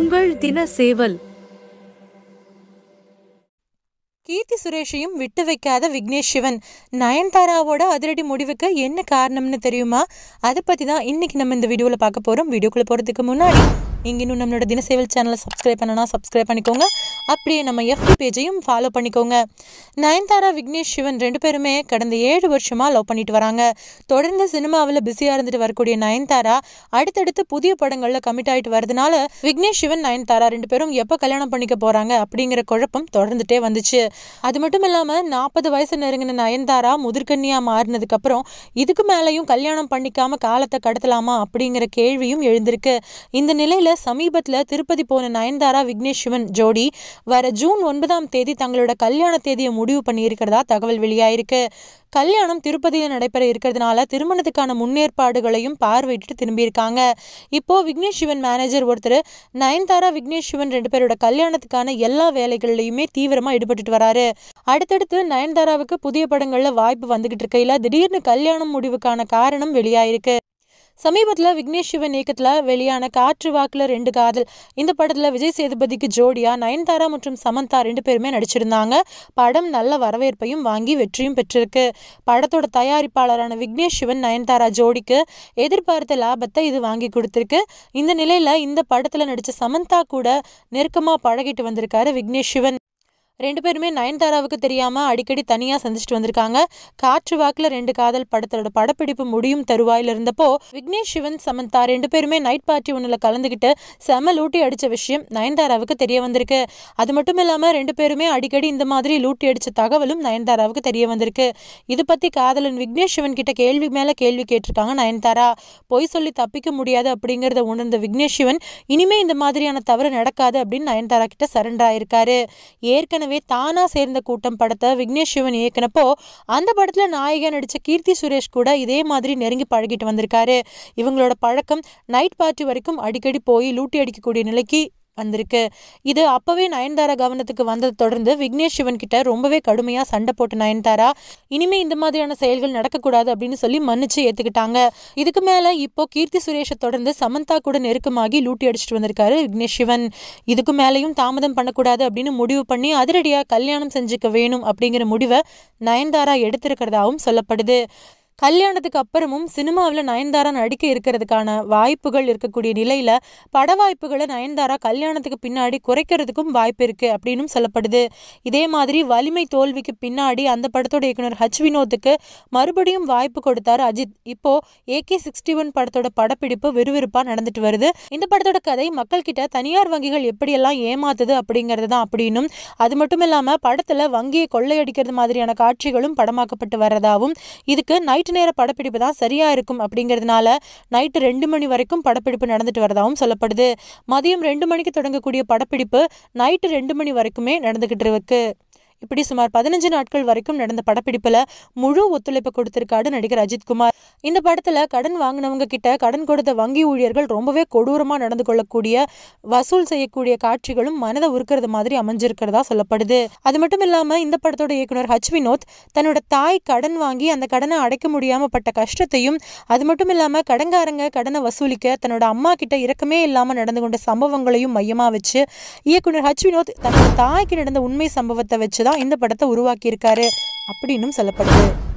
உங்கள் தின சேவல் கீர்த்தி சுரேஷையும் விட்டு வைக்காத விக்னேஷ் சிவன் நயன்தாராவோட அதிரடி முடிவுக்கு என்ன காரணம்னு தெரியுமா அதை பற்றி தான் இன்னைக்கு நம்ம இந்த வீடியோவில் பார்க்க போகிறோம் வீடியோக்குள்ளே போகிறதுக்கு முன்னாடி நீங்கள் இன்னும் நம்மளோட தினசேவல் சேனலை சப்ஸ்கிரைப் பண்ணனா சப்ஸ்கிரைப் பண்ணிக்கோங்க அப்படியே நம்ம எஃப் பேஜையும் ஃபாலோ பண்ணிக்கோங்க நயன்தாரா விக்னேஷ் சிவன் ரெண்டு பேருமே கடந்த ஏழு வருஷமாக லவ் பண்ணிட்டு வராங்க தொடர்ந்து சினிமாவில் பிஸியாக இருந்துட்டு வரக்கூடிய நயன்தாரா அடுத்தடுத்து புதிய படங்களில் கமிட் ஆகிட்டு வரதுனால விக்னேஷ் சிவன் நயன்தாரா ரெண்டு பேரும் எப்போ கல்யாணம் பண்ணிக்க போகிறாங்க அப்படிங்கிற குழப்பம் தொடர்ந்துட்டே வந்துச்சு அது மட்டும் இல்லாமல் நாற்பது வயசு நெருங்கின நயன்தாரா முதிர்கன்னியாக மாறினதுக்கப்புறம் இதுக்கு மேலேயும் கல்யாணம் பண்ணிக்காமல் காலத்தை கடத்தலாமா அப்படிங்கிற கேள்வியும் எழுந்திருக்கு இந்த நிலையில் சமீபத்தில் திருப்பதி போன நயன்தாரா விக்னேஷ் சிவன் ஜோடி வர ஜூன் ஒன்பதாம் தேதி தங்களோட கல்யாண தேதியை முடிவு பண்ணியிருக்கிறதா தகவல் வெளியாயிருக்கு கல்யாணம் திருப்பதியில் நடைபெற இருக்கிறதுனால திருமணத்துக்கான முன்னேற்பாடுகளையும் பார்வையிட்டு திரும்பியிருக்காங்க இப்போ விக்னேஷ் சிவன் மேனேஜர் ஒருத்தர் நயன்தாரா விக்னேஷ் சிவன் ரெண்டு பேரோட கல்யாணத்துக்கான எல்லா வேலைகள்லையுமே தீவிரமா ஈடுபட்டுட்டு வராரு அடுத்தடுத்து நயன்தாராவுக்கு புதிய படங்கள்ல வாய்ப்பு வந்துகிட்டு இருக்கையில திடீர்னு கல்யாணம் முடிவுக்கான காரணம் வெளியாயிருக்கு சமீபத்தில் விக்னேஷ் சிவன் இயக்கத்தில் வெளியான காற்று வாக்கில் ரெண்டு காதல் இந்த படத்தில் விஜய் சேதுபதிக்கு ஜோடியா நயன்தாரா மற்றும் சமந்தா ரெண்டு பேருமே நடிச்சிருந்தாங்க படம் நல்ல வரவேற்பையும் வாங்கி வெற்றியும் பெற்றிருக்கு படத்தோட தயாரிப்பாளரான விக்னேஷ் சிவன் நயன்தாரா ஜோடிக்கு எதிர்பார்த்த லாபத்தை இது வாங்கி கொடுத்துருக்கு இந்த நிலையில் இந்த படத்தில் நடித்த சமந்தா கூட நெருக்கமாக பழகிட்டு வந்திருக்காரு விக்னேஷ் சிவன் ரெண்டு பேருமே நயன்தாராவுக்கு தெரியாமல் அடிக்கடி தனியாக சந்திச்சுட்டு வந்திருக்காங்க காற்று வாக்கில் ரெண்டு காதல் படத்தோட படப்பிடிப்பு முடியும் தருவாயில் இருந்தப்போ விக்னேஷ் சிவன் சமந்தா ரெண்டு பேருமே நைட் பார்ட்டி ஒன்றில் கலந்துக்கிட்டு செம லூட்டி அடித்த விஷயம் நயன்தாராவுக்கு தெரிய வந்திருக்கு அது மட்டும் இல்லாமல் ரெண்டு பேருமே அடிக்கடி இந்த மாதிரி லூட்டி அடித்த தகவலும் நயன்தாராவுக்கு தெரிய வந்திருக்கு இது பற்றி காதலன் விக்னேஷ் சிவன் கிட்ட கேள்வி மேலே கேள்வி கேட்டிருக்காங்க நயன்தாரா பொய் சொல்லி தப்பிக்க முடியாது அப்படிங்கிறத உணர்ந்த விக்னேஷ் சிவன் இனிமே இந்த மாதிரியான தவறு நடக்காது அப்படின்னு நயன்தாரா கிட்ட சரண்டர் ஆயிருக்காரு ஏற்கனவே கூடவே தானா சேர்ந்த கூட்டம் படத்தை விக்னேஷ் சிவன் இயக்கினப்போ அந்த படத்துல நாயகன் நடிச்ச கீர்த்தி சுரேஷ் கூட இதே மாதிரி நெருங்கி பழகிட்டு வந்திருக்காரு இவங்களோட பழக்கம் நைட் பார்ட்டி வரைக்கும் அடிக்கடி போய் லூட்டி அடிக்கக்கூடிய நிலைக்கு வந்திருக்கு இது அப்பவே நயன்தாரா கவனத்துக்கு வந்ததை தொடர்ந்து விக்னேஷ் சிவன் கிட்ட ரொம்பவே கடுமையாக சண்டை போட்டு நயன்தாரா இனிமே இந்த மாதிரியான செயல்கள் நடக்கக்கூடாது அப்படின்னு சொல்லி மன்னிச்சு ஏத்துக்கிட்டாங்க இதுக்கு மேல இப்போ கீர்த்தி சுரேஷை தொடர்ந்து சமந்தா கூட நெருக்கமாகி லூட்டி அடிச்சுட்டு வந்திருக்காரு விக்னேஷ் சிவன் இதுக்கு மேலேயும் தாமதம் பண்ணக்கூடாது அப்படின்னு முடிவு பண்ணி அதிரடியாக கல்யாணம் செஞ்சுக்க வேணும் அப்படிங்கிற முடிவை நயன்தாரா எடுத்திருக்கிறதாகவும் சொல்லப்படுது கல்யாணத்துக்கு அப்புறமும் சினிமாவில் நயன்தாரா நடிக்க இருக்கிறதுக்கான வாய்ப்புகள் இருக்கக்கூடிய நிலையில் பட வாய்ப்புகளை நயன்தாரா கல்யாணத்துக்கு பின்னாடி குறைக்கிறதுக்கும் வாய்ப்பு இருக்குது அப்படின்னு சொல்லப்படுது இதே மாதிரி வலிமை தோல்விக்கு பின்னாடி அந்த படத்தோட இயக்குனர் ஹச் வினோத்துக்கு மறுபடியும் வாய்ப்பு கொடுத்தார் அஜித் இப்போ ஏகே சிக்ஸ்டி ஒன் படத்தோட படப்பிடிப்பு விறுவிறுப்பாக நடந்துட்டு வருது இந்த படத்தோட கதை மக்கள் கிட்ட தனியார் வங்கிகள் எப்படியெல்லாம் ஏமாத்துது அப்படிங்கிறது தான் அப்படின்னும் அது மட்டும் இல்லாமல் படத்தில் வங்கியை கொள்ளையடிக்கிறது மாதிரியான காட்சிகளும் படமாக்கப்பட்டு வர்றதாகவும் இதுக்கு நைட் கொஞ்ச நேரம் படப்பிடிப்பு தான் சரியாக இருக்கும் அப்படிங்கிறதுனால நைட்டு ரெண்டு மணி வரைக்கும் படப்பிடிப்பு நடந்துட்டு வரதாகவும் சொல்லப்படுது மதியம் ரெண்டு மணிக்கு தொடங்கக்கூடிய படப்பிடிப்பு நைட்டு ரெண்டு மணி வரைக்குமே நடந்துக்கிட்டு இருக்கு இப்படி சுமார் பதினஞ்சு நாட்கள் வரைக்கும் நடந்த படப்பிடிப்புல முழு ஒத்துழைப்பு கொடுத்திருக்காரு நடிகர் அஜித்குமார் இந்த படத்துல கடன் வாங்கினவங்க கிட்ட கடன் கொடுத்த வங்கி ஊழியர்கள் ரொம்பவே கொடூரமா நடந்து கொள்ளக்கூடிய வசூல் செய்யக்கூடிய காட்சிகளும் மனதை உருக்கிறது மாதிரி அமைஞ்சிருக்கிறதா சொல்லப்படுது அது மட்டும் இல்லாம இந்த படத்தோட இயக்குனர் ஹச் வினோத் தன்னோட தாய் கடன் வாங்கி அந்த கடனை அடைக்க முடியாம பட்ட கஷ்டத்தையும் அது மட்டும் இல்லாம கடங்காரங்க கடனை வசூலிக்க தன்னோட அம்மா கிட்ட இறக்கமே இல்லாம நடந்து கொண்ட சம்பவங்களையும் மையமா வச்சு இயக்குனர் ஹச் வினோத் தன்னோட தாய்க்கு நடந்த உண்மை சம்பவத்தை வச்சுதான் தான் இந்த படத்தை உருவாக்கியிருக்காரு அப்படின்னும் சொல்லப்படுது